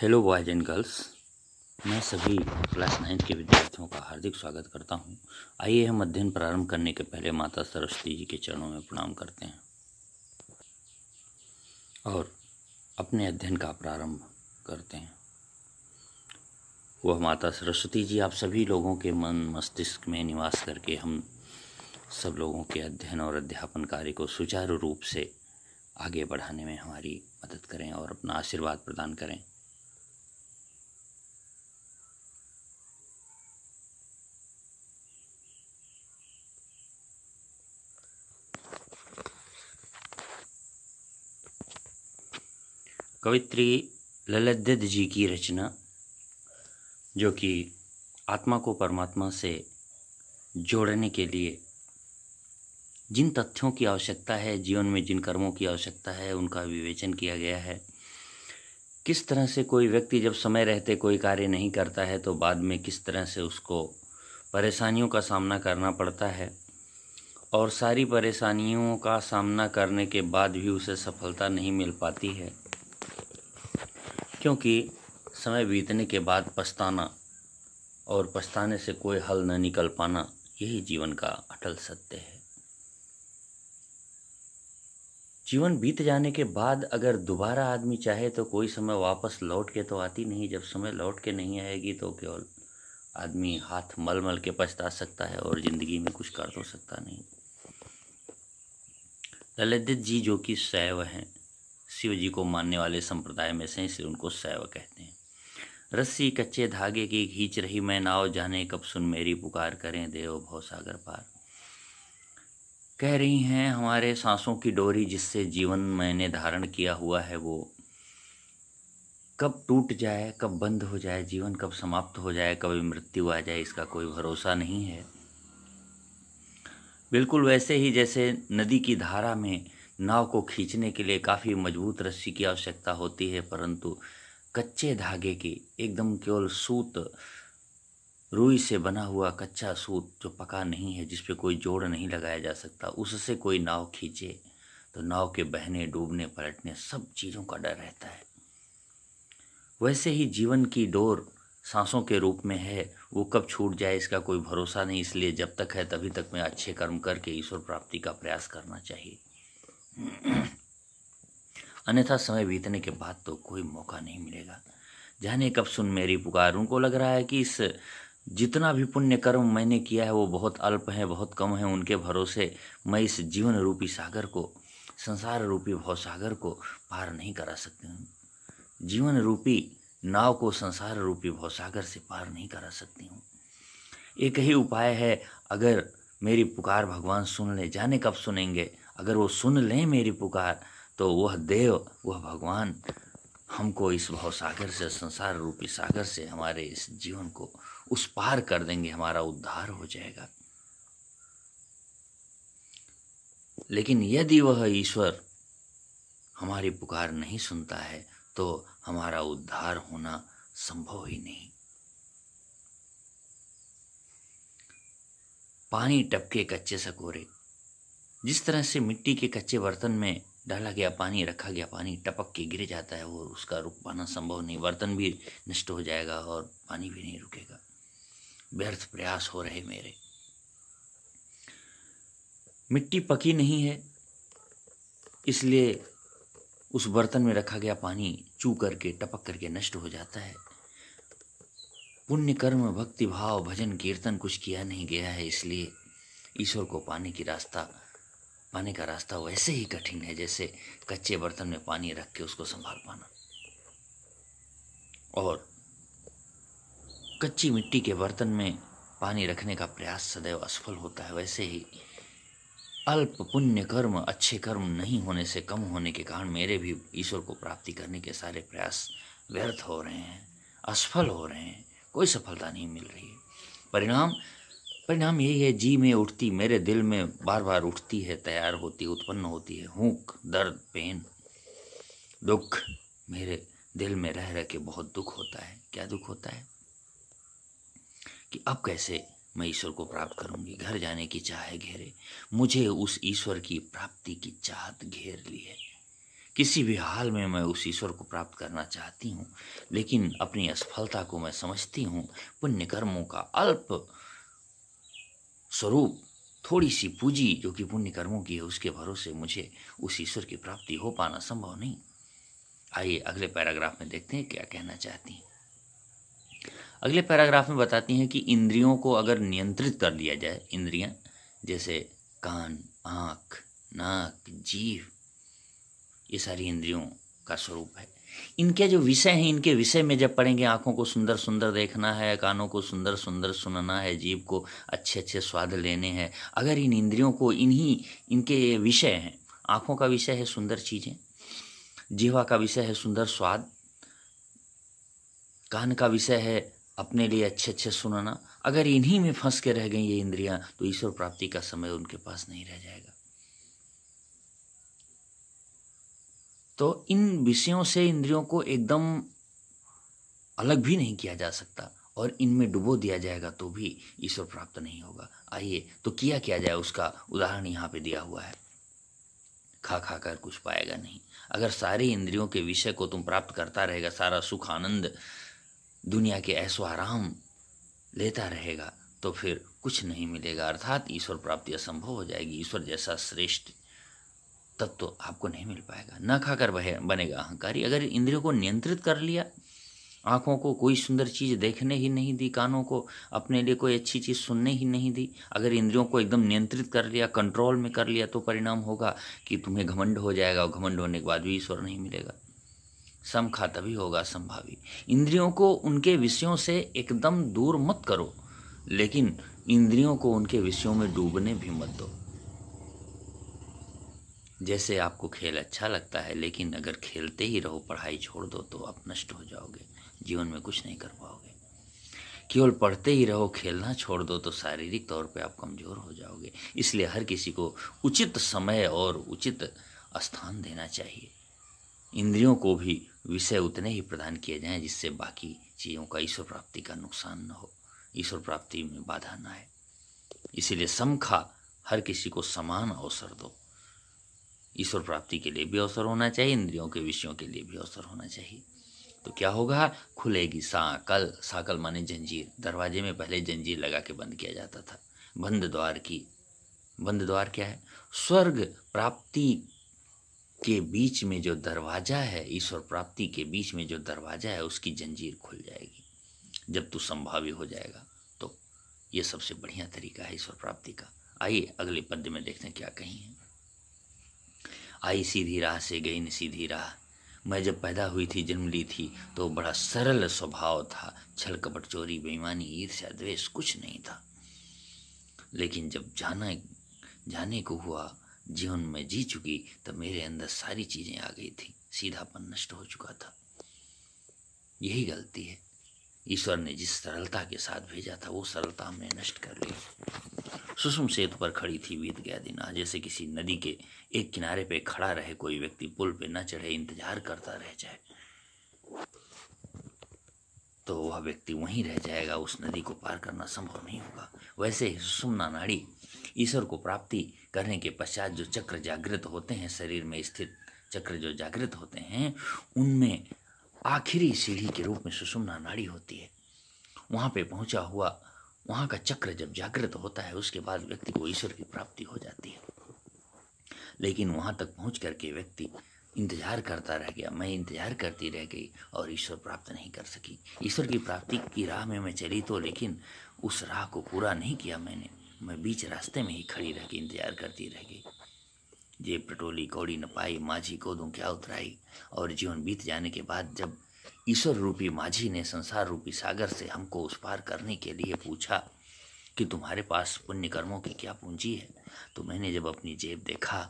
Hello boys and girls मैं सभी class ninth के विद्यार्थियों का हार्दिक स्वागत करता हूं। आइए हम अध्ययन प्रारंभ करने के पहले माता सरस्वती जी के चरणों में प्रणाम करते हैं और अपने अध्ययन का प्रारंभ करते हैं वह माता सरस्वती जी आप सभी लोगों के मन मस्तिष्क में निवास करके हम सब लोगों के अध्ययन और अध्यापन कार्य को सुचारू रूप से आगे बढ़ाने में हमारी मदद करें और अपना आशीर्वाद प्रदान करें कवित्री ललित जी की रचना जो कि आत्मा को परमात्मा से जोड़ने के लिए जिन तथ्यों की आवश्यकता है जीवन में जिन कर्मों की आवश्यकता है उनका विवेचन किया गया है किस तरह से कोई व्यक्ति जब समय रहते कोई कार्य नहीं करता है तो बाद में किस तरह से उसको परेशानियों का सामना करना पड़ता है और सारी परेशानियों का सामना करने के बाद भी उसे सफलता नहीं मिल पाती है क्योंकि समय बीतने के बाद पछताना और पछताने से कोई हल न निकल पाना यही जीवन का अटल सत्य है जीवन बीत जाने के बाद अगर दोबारा आदमी चाहे तो कोई समय वापस लौट के तो आती नहीं जब समय लौट के नहीं आएगी तो केवल आदमी हाथ मल मल के पछता सकता है और ज़िंदगी में कुछ कर तो सकता नहीं ललित जी जो कि शैव हैं शिव जी को मानने वाले संप्रदाय में से इसलिए उनको शैव कहते हैं रस्सी कच्चे धागे की खींच रही मैं नाव जाने कब सुन मेरी पुकार करें देव भव सागर पार कह रही हैं हमारे सांसों की डोरी जिससे जीवन मैंने धारण किया हुआ है वो कब टूट जाए कब बंद हो जाए जीवन कब समाप्त हो जाए कभी मृत्यु आ जाए इसका कोई भरोसा नहीं है बिल्कुल वैसे ही जैसे नदी की धारा में नाव को खींचने के लिए काफ़ी मजबूत रस्सी की आवश्यकता होती है परंतु कच्चे धागे की एकदम केवल सूत रुई से बना हुआ कच्चा सूत जो पका नहीं है जिस पे कोई जोड़ नहीं लगाया जा सकता उससे कोई नाव खींचे तो नाव के बहने डूबने पलटने सब चीज़ों का डर रहता है वैसे ही जीवन की डोर सांसों के रूप में है वो कब छूट जाए इसका कोई भरोसा नहीं इसलिए जब तक है तभी तक मैं अच्छे कर्म करके ईश्वर प्राप्ति का प्रयास करना चाहिए अन्यथा समय बीतने के बाद तो कोई मौका नहीं मिलेगा जाने कब सुन मेरी पुकार उनको लग रहा है कि इस जितना भी पुण्य कर्म मैंने किया है वो बहुत अल्प है बहुत कम है उनके भरोसे मैं इस जीवन रूपी सागर को संसार रूपी सागर को पार नहीं करा सकती हूँ जीवन रूपी नाव को संसार रूपी सागर से पार नहीं करा सकती हूँ एक ही उपाय है अगर मेरी पुकार भगवान सुन ले जाने कब सुनेंगे अगर वो सुन लें मेरी पुकार तो वह देव वह भगवान हमको इस भवसागर से संसार रूपी सागर से हमारे इस जीवन को उस पार कर देंगे हमारा उद्धार हो जाएगा लेकिन यदि वह ईश्वर हमारी पुकार नहीं सुनता है तो हमारा उद्धार होना संभव ही नहीं पानी टपके कच्चे सकोरे जिस तरह से मिट्टी के कच्चे बर्तन में डाला गया पानी रखा गया पानी टपक के गिर जाता है वो उसका रुक पाना संभव नहीं बर्तन भी नष्ट हो जाएगा और पानी भी नहीं रुकेगा व्यर्थ प्रयास हो रहे मेरे मिट्टी पकी नहीं है इसलिए उस बर्तन में रखा गया पानी चू करके टपक करके नष्ट हो जाता है पुण्य कर्म भक्ति भाव भजन कीर्तन कुछ किया नहीं गया है इसलिए ईश्वर को पाने की रास्ता पाने का रास्ता वैसे ही कठिन है जैसे कच्चे बर्तन में पानी रख के उसको संभाल पाना और कच्ची मिट्टी के बर्तन में पानी रखने का प्रयास सदैव असफल होता है वैसे ही अल्प पुण्य कर्म अच्छे कर्म नहीं होने से कम होने के कारण मेरे भी ईश्वर को प्राप्ति करने के सारे प्रयास व्यर्थ हो रहे हैं असफल हो रहे हैं कोई सफलता नहीं मिल रही परिणाम परिणाम यही है जी में उठती मेरे दिल में बार बार उठती है तैयार होती उत्पन्न होती है हूक दर्द पेन दुख मेरे दिल में रह रह के बहुत दुख होता है क्या दुख होता है कि अब कैसे मैं ईश्वर को प्राप्त करूंगी घर जाने की चाह घेरे मुझे उस ईश्वर की प्राप्ति की चाहत घेर ली है किसी भी हाल में मैं उस ईश्वर को प्राप्त करना चाहती हूँ लेकिन अपनी असफलता को मैं समझती हूँ पुण्य कर्मों का अल्प स्वरूप थोड़ी सी पूंजी जो कि पुण्य कर्मों की है उसके भरोसे मुझे उस ईश्वर की प्राप्ति हो पाना संभव नहीं आइए अगले पैराग्राफ में देखते हैं क्या कहना चाहती हैं अगले पैराग्राफ में बताती हैं कि इंद्रियों को अगर नियंत्रित कर लिया जाए इंद्रियां जैसे कान आँख नाक जीव ये सारी इंद्रियों का स्वरूप है इनके जो विषय हैं इनके विषय में जब पढ़ेंगे आंखों को सुंदर सुंदर देखना है कानों को सुंदर सुंदर सुनना है जीव को अच्छे अच्छे स्वाद लेने हैं अगर इन इंद्रियों को इन्हीं इनके विषय हैं आंखों का विषय है सुंदर चीज़ें जीवा का विषय है सुंदर स्वाद कान का विषय है अपने लिए अच्छे अच्छे सुनना अगर इन्हीं में फंस के रह गई ये इंद्रियां तो ईश्वर प्राप्ति का समय उनके पास नहीं रह जाएगा तो इन विषयों से इंद्रियों को एकदम अलग भी नहीं किया जा सकता और इनमें डुबो दिया जाएगा तो भी ईश्वर प्राप्त नहीं होगा आइए तो किया क्या जाए उसका उदाहरण यहाँ पे दिया हुआ है खा खा कर कुछ पाएगा नहीं अगर सारे इंद्रियों के विषय को तुम प्राप्त करता रहेगा सारा सुख आनंद दुनिया के ऐसो आराम लेता रहेगा तो फिर कुछ नहीं मिलेगा अर्थात ईश्वर प्राप्ति असंभव हो जाएगी ईश्वर जैसा श्रेष्ठ तब तो आपको नहीं मिल पाएगा न खाकर बनेगा अहंकारी अगर इंद्रियों को नियंत्रित कर लिया आँखों को कोई सुंदर चीज़ देखने ही नहीं दी कानों को अपने लिए कोई अच्छी चीज़ सुनने ही नहीं दी अगर इंद्रियों को एकदम नियंत्रित कर लिया कंट्रोल में कर लिया तो परिणाम होगा कि तुम्हें घमंड हो जाएगा और घमंड होने के बाद भी ईश्वर नहीं मिलेगा समखा तभी होगा संभावी इंद्रियों को उनके विषयों से एकदम दूर मत करो लेकिन इंद्रियों को उनके विषयों में डूबने भी मत दो जैसे आपको खेल अच्छा लगता है लेकिन अगर खेलते ही रहो पढ़ाई छोड़ दो तो आप नष्ट हो जाओगे जीवन में कुछ नहीं कर पाओगे केवल पढ़ते ही रहो खेलना छोड़ दो तो शारीरिक तौर पे आप कमज़ोर हो जाओगे इसलिए हर किसी को उचित समय और उचित स्थान देना चाहिए इंद्रियों को भी विषय उतने ही प्रदान किए जाएं जिससे बाकी चीज़ों का ईश्वर प्राप्ति का नुकसान न हो ईश्वर प्राप्ति में बाधा ना आए इसीलिए समखा हर किसी को समान अवसर दो ईश्वर प्राप्ति के लिए भी अवसर होना चाहिए इंद्रियों के विषयों के लिए भी अवसर होना चाहिए तो क्या होगा खुलेगी साकल साकल माने जंजीर दरवाजे में पहले जंजीर लगा के बंद किया जाता था बंद द्वार की बंद द्वार क्या है स्वर्ग प्राप्ति के बीच में जो दरवाज़ा है ईश्वर प्राप्ति के बीच में जो दरवाज़ा है उसकी जंजीर खुल जाएगी जब तू संभावी हो जाएगा तो ये सबसे बढ़िया तरीका है ईश्वर प्राप्ति का आइए अगले पद्य में देखते हैं क्या कहीं है आई सीधी राह से गई न सीधी राह मैं जब पैदा हुई थी जन्म ली थी तो बड़ा सरल स्वभाव था छल कपट चोरी बेईमानी ईर्ष्या द्वेष कुछ नहीं था लेकिन जब जाना जाने को हुआ जीवन में जी चुकी तो मेरे अंदर सारी चीज़ें आ गई थी सीधापन नष्ट हो चुका था यही गलती है ईश्वर ने जिस सरलता के साथ भेजा था वो सरलता हमने नष्ट कर ली सुषम सेतु पर खड़ी थी बीत गया दिन जैसे किसी नदी के एक किनारे पे खड़ा रहे कोई व्यक्ति पुल पे न चढ़े इंतजार करता रह जाए तो वह व्यक्ति वहीं रह जाएगा उस नदी को पार करना संभव नहीं होगा वैसे ही सुषुम्ना नाड़ी ईश्वर को प्राप्ति करने के पश्चात जो चक्र जागृत होते हैं शरीर में स्थित चक्र जो जागृत होते हैं उनमें आखिरी सीढ़ी के रूप में सुषुम्ना नाड़ी होती है वहाँ पे पहुँचा हुआ वहाँ का चक्र जब जागृत होता है उसके बाद व्यक्ति को ईश्वर की प्राप्ति हो जाती है लेकिन वहाँ तक पहुँच करके व्यक्ति इंतजार करता रह गया मैं इंतजार करती रह गई और ईश्वर प्राप्त नहीं कर सकी ईश्वर की प्राप्ति की राह में मैं चली तो लेकिन उस राह को पूरा नहीं किया मैंने मैं बीच रास्ते में ही खड़ी रह के इंतजार करती रह गई जेब पटोली कौड़ी न पाई माझी गोदों क्या उतराई और जीवन बीत जाने के बाद जब ईश्वर रूपी माझी ने संसार रूपी सागर से हमको उस पार करने के लिए पूछा कि तुम्हारे पास पुण्य कर्मों की क्या पूंजी है तो मैंने जब अपनी जेब देखा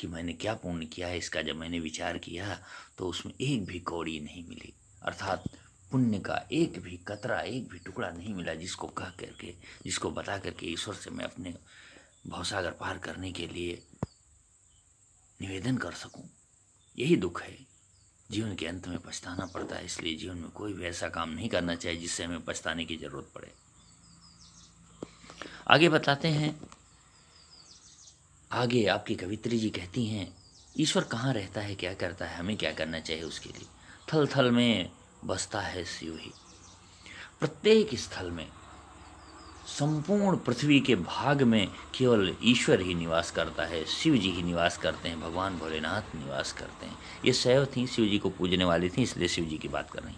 कि मैंने क्या पुण्य किया है इसका जब मैंने विचार किया तो उसमें एक भी कौड़ी नहीं मिली अर्थात पुण्य का एक भी कतरा एक भी टुकड़ा नहीं मिला जिसको कह करके जिसको बता करके ईश्वर से मैं अपने भवसागर पार करने के लिए निवेदन कर सकूं यही दुख है जीवन के अंत में पछताना पड़ता है इसलिए जीवन में कोई भी ऐसा काम नहीं करना चाहिए जिससे हमें पछताने की ज़रूरत पड़े आगे बताते हैं आगे आपकी कवित्री जी कहती हैं ईश्वर कहाँ रहता है क्या करता है हमें क्या करना चाहिए उसके लिए थल थल में बसता है शिव ही प्रत्येक स्थल में संपूर्ण पृथ्वी के भाग में केवल ईश्वर ही निवास करता है शिव जी ही निवास करते हैं भगवान भोलेनाथ निवास करते हैं ये शैव थी शिव जी को पूजने वाली थी इसलिए शिव जी की बात कर रही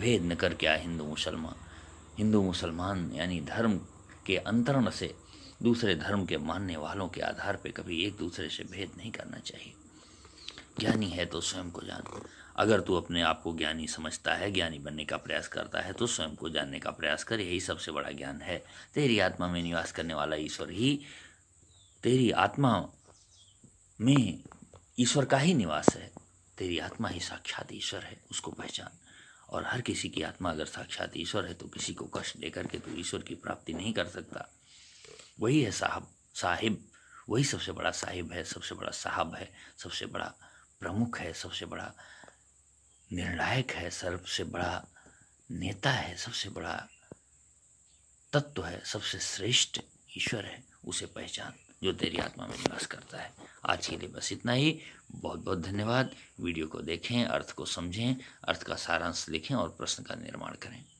भेद न कर क्या हिंदू मुसलमान हिंदू मुसलमान यानी धर्म के अंतरण से दूसरे धर्म के मानने वालों के आधार पर कभी एक दूसरे से भेद नहीं करना चाहिए ज्ञानी है तो स्वयं को जान अगर तू अपने आप को ज्ञानी समझता है ज्ञानी बनने का प्रयास करता है तो स्वयं को जानने का प्रयास कर यही सबसे बड़ा ज्ञान है तेरी आत्मा में निवास करने वाला ईश्वर ही तेरी आत्मा में ईश्वर का ही निवास है तेरी आत्मा ही साक्षात ईश्वर है उसको पहचान और हर किसी की आत्मा अगर साक्षात ईश्वर है तो किसी को कष्ट देकर के तू ईश्वर की प्राप्ति नहीं कर सकता वही है साहब साहिब वही सबसे बड़ा साहिब है सबसे बड़ा साहब है सबसे बड़ा प्रमुख है सबसे बड़ा निर्णायक है सबसे बड़ा नेता है सबसे बड़ा तत्व है सबसे श्रेष्ठ ईश्वर है उसे पहचान जो तेरी आत्मा में निवास करता है आज के लिए बस इतना ही बहुत बहुत धन्यवाद वीडियो को देखें अर्थ को समझें अर्थ का सारांश लिखें और प्रश्न का निर्माण करें